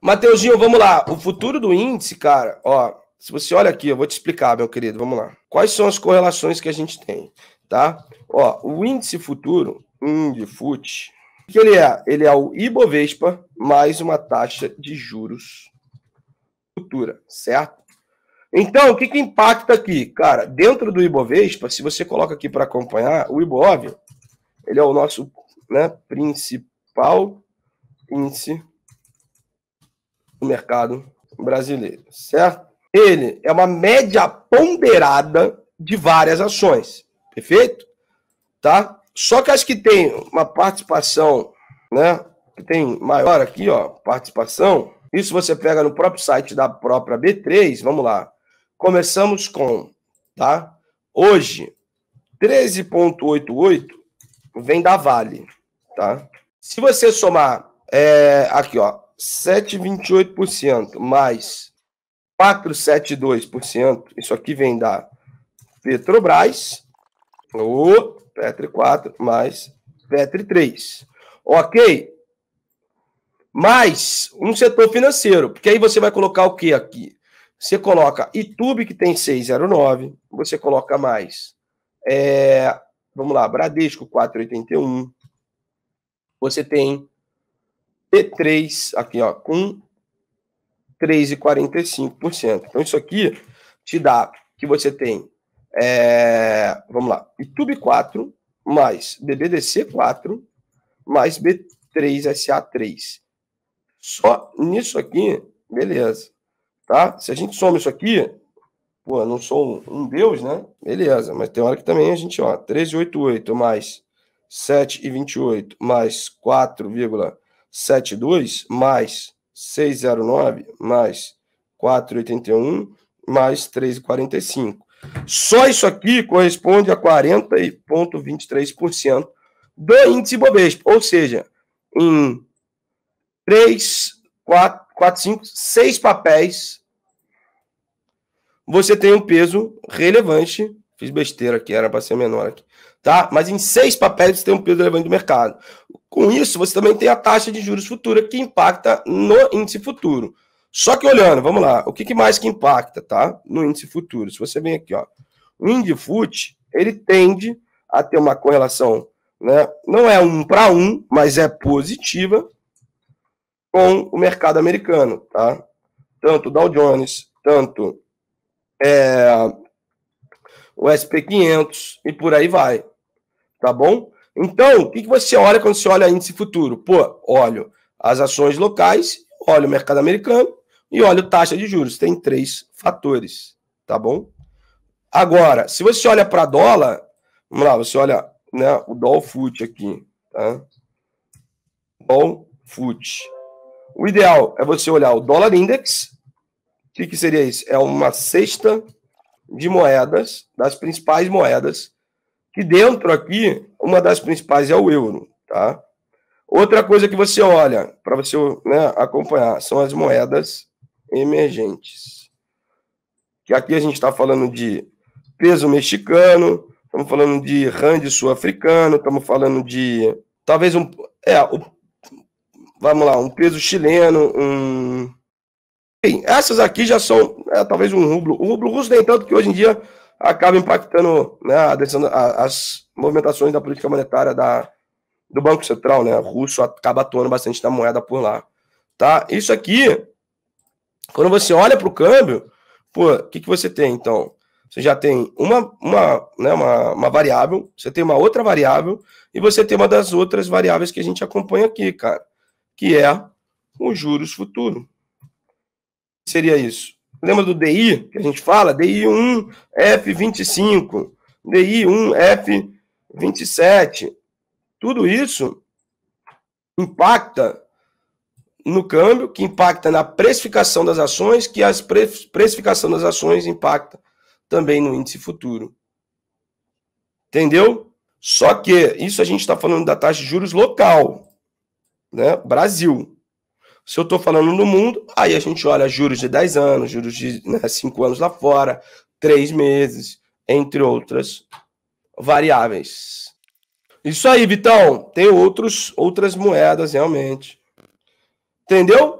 Mateuzinho, vamos lá. O futuro do índice, cara, ó, se você olha aqui, eu vou te explicar, meu querido, vamos lá. Quais são as correlações que a gente tem, tá? Ó, o índice futuro, INDFUT, o que ele é? Ele é o Ibovespa mais uma taxa de juros futura, certo? Então, o que, que impacta aqui? Cara, dentro do Ibovespa, se você coloca aqui para acompanhar, o Ibov, ele é o nosso né, principal índice no mercado brasileiro, certo? Ele é uma média ponderada de várias ações, perfeito? Tá? Só que as que tem uma participação, né, que tem maior aqui, ó, participação, isso você pega no próprio site da própria B3, vamos lá. Começamos com, tá? Hoje, 13,88 vem da Vale, tá? Se você somar, é, aqui, ó, 7,28% mais 4,72%. Isso aqui vem da Petrobras. ou Petri 4 mais Petri 3. Ok? Mais um setor financeiro. Porque aí você vai colocar o que aqui? Você coloca YouTube, que tem 6,09. Você coloca mais. É, vamos lá, Bradesco 4,81. Você tem P3, aqui, ó, com 3,45%. Então, isso aqui te dá que você tem, é, vamos lá, YouTube 4, mais BBDC 4, mais B3SA3. Só nisso aqui, beleza. Tá? Se a gente soma isso aqui, pô, não sou um, deus, né? Beleza, mas tem hora que também a gente, ó, 13,88 mais 7,28 mais 4, 72 mais 609 mais 481 mais 345. Só isso aqui corresponde a 40,23% do índice Bovespa, ou seja, em 3, 4, 4, 5, 6 papéis, você tem um peso relevante. Fiz besteira aqui, era para ser menor aqui. Tá? Mas em seis papéis você tem um peso relevante do mercado. Com isso, você também tem a taxa de juros futura que impacta no índice futuro. Só que olhando, vamos lá, o que, mais que impacta, tá? No índice futuro. Se você vem aqui, ó, o índice FUT, ele tende a ter uma correlação, né? Não é um para um, mas é positiva com o mercado americano, tá? Tanto Dow Jones, tanto é, o SP500 e por aí vai, tá bom? Então, o que, que você olha quando você olha índice futuro? Pô, olho as ações locais, olho o mercado americano e olho taxa de juros. Tem três fatores, tá bom? Agora, se você olha para dólar, vamos lá, você olha né, o Doll Foot aqui, tá? Doll Foot. O ideal é você olhar o dólar index. O que, que seria isso? É uma cesta de moedas, das principais moedas que dentro aqui, uma das principais é o euro, tá? Outra coisa que você olha, para você né, acompanhar, são as moedas emergentes. Que aqui a gente está falando de peso mexicano, estamos falando de rand sul-africano, estamos falando de talvez um é vamos lá um peso chileno, um Enfim, essas aqui já são é, talvez um rublo, o rublo russo nem tanto que hoje em dia acaba impactando né, a decisão, a, as movimentações da política monetária da, do Banco Central, né? O russo acaba atuando bastante na moeda por lá. Tá? Isso aqui, quando você olha para o câmbio, pô, o que, que você tem então? Você já tem uma, uma, né, uma, uma variável, você tem uma outra variável, e você tem uma das outras variáveis que a gente acompanha aqui, cara, que é os juros futuro. Seria isso? Lembra do DI que a gente fala? DI 1 F25, DI 1 F27. Tudo isso impacta no câmbio, que impacta na precificação das ações, que a precificação das ações impacta também no índice futuro. Entendeu? Só que isso a gente está falando da taxa de juros local, né? Brasil. Se eu estou falando no mundo, aí a gente olha juros de 10 anos, juros de né, 5 anos lá fora, 3 meses, entre outras variáveis. Isso aí, Vitão. Tem outros, outras moedas realmente. Entendeu?